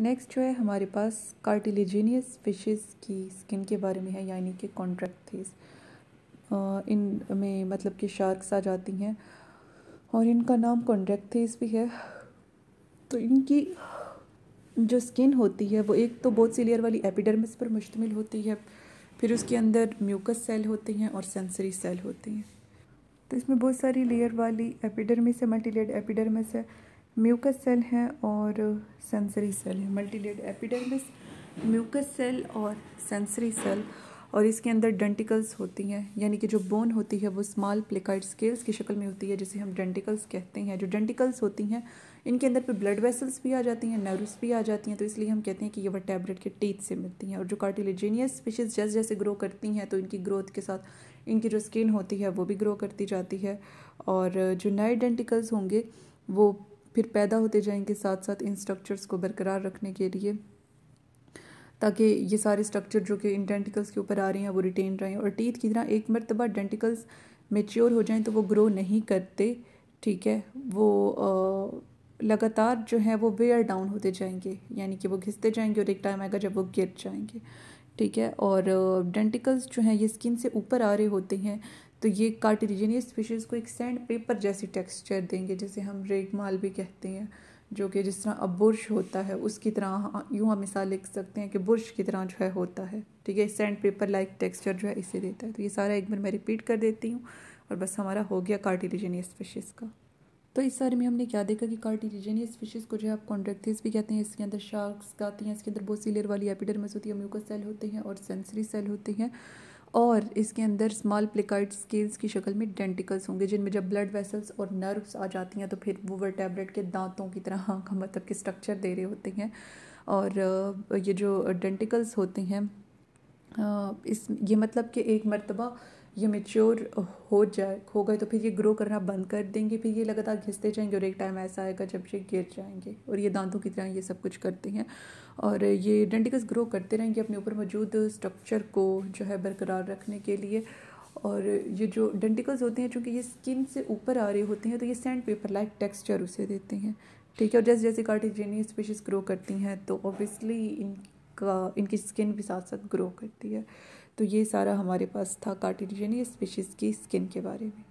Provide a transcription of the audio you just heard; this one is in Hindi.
नेक्स्ट जो है हमारे पास कार्टिलेजीनियस फिशेस की स्किन के बारे में है यानी कि कॉन्ट्रैक्ट थेस इन में मतलब कि शार्क्स आ जाती हैं और इनका नाम कॉन्ट्रैक्ट थेस भी है तो इनकी जो स्किन होती है वो एक तो बहुत सी लेयर वाली एपिडर्मिस पर मुश्तमिल होती है फिर उसके अंदर म्यूकस सेल होते हैं और सेंसरी सेल होती हैं तो इसमें बहुत सारी लेयर वाली एपिडर्मिस है मल्टीलेड एपिडर्मिस है म्यूकस सेल है और सेंसरी सेल है मल्टीलेट एपिडर्मिस म्यूकस सेल और सेंसरी सेल और इसके अंदर डेंटिकल्स होती हैं यानी कि जो बोन होती है वो स्मॉल प्लेकाइड स्केल्स की शक्ल में होती है जिसे हम डेंटिकल्स कहते हैं जो डेंटिकल्स होती हैं इनके अंदर पे ब्लड वेसल्स भी आ जाती हैं नर्व्स भी आ जाती हैं तो इसलिए हम कहते हैं कि ये वह टैबलेट के टीथ से मिलती हैं और जो कार्टिलेजीनियस स्पीशीज़ जैसे जैसे ग्रो करती हैं तो इनकी ग्रोथ के साथ इनकी जो स्किन होती है वो भी ग्रो करती जाती है और जो नए डेंटिकल्स होंगे वो फिर पैदा होते जाएंगे साथ साथ इन स्ट्रक्चर्स को बरकरार रखने के लिए ताकि ये सारे स्ट्रक्चर जो कि इन डेंटिकल्स के ऊपर आ रही हैं वो रिटेन रहें और टीथ की तरह एक मरतबा डेंटिकल्स मेच्योर हो जाएं तो वो ग्रो नहीं करते ठीक है वो आ, लगातार जो है वो वेयर डाउन होते जाएंगे यानी कि वो घिसते जाएंगे और एक टाइम आएगा जब वो गिर जाएंगे ठीक है और डेंटिकल्स जो हैं ये स्किन से ऊपर आ रहे होते हैं तो ये कार्टिलीजनियस फिशेस को एक सैंड पेपर जैसी टेक्सचर देंगे जैसे हम रेग माल भी कहते हैं जो कि जिस तरह अब बुरश होता है उसकी तरह हाँ, यूँ हम मिसाल लिख सकते हैं कि बुरश की तरह जो है होता है ठीक है सैंड पेपर लाइक टेक्सचर जो है इसे देता है तो ये सारा एक बार मैं रिपीट कर देती हूँ और बस हमारा हो गया कार्टिलीजनियस फिशेस का तो इस सारे में हमने क्या देखा कि कार्टिलीजनियस फिशेस को जो है आप कॉन्ट्रेक्थिस भी कहते हैं इसके अंदर शार्क्स गाती हैं इसके अंदर बोसीलियर वाली एपिडर्मस होती है म्यूकस सेल होते हैं और सेंसरी सेल होते हैं और इसके अंदर स्मॉल प्लिकाइड स्केल्स की शक्ल में डेंटिकल्स होंगे जिनमें जब ब्लड वेसल्स और नर्व्स आ जाती हैं तो फिर वो वर टैबलेट के दांतों की तरह का मतलब के स्ट्रक्चर दे रहे होते हैं और ये जो डेंटिकल्स होते हैं इस ये मतलब कि एक मरतबा ये मेच्योर हो जाए हो गए तो फिर ये ग्रो करना बंद कर देंगे फिर ये लगातार घिसते जाएंगे और एक टाइम ऐसा आएगा जब ये गिर जाएंगे और ये दांतों की तरह ये सब कुछ करते हैं और ये डेंटिकस ग्रो करते रहेंगे अपने ऊपर मौजूद स्ट्रक्चर को जो है बरकरार रखने के लिए और ये जो डेंटिकल्स होते हैं चूँकि ये स्किन से ऊपर आ रहे होते हैं तो ये सैंड पेपर लाइक टेक्सचर उसे देते हैं ठीक है और जैसे जैसे कार्टिजेनियस स्पीशीज़ ग्रो करती हैं तो ऑब्वियसली इन का इनकी स्किन भी साथ साथ ग्रो करती है तो ये सारा हमारे पास था कार्टिलेजनियस स्पीशीज़ की स्किन के बारे में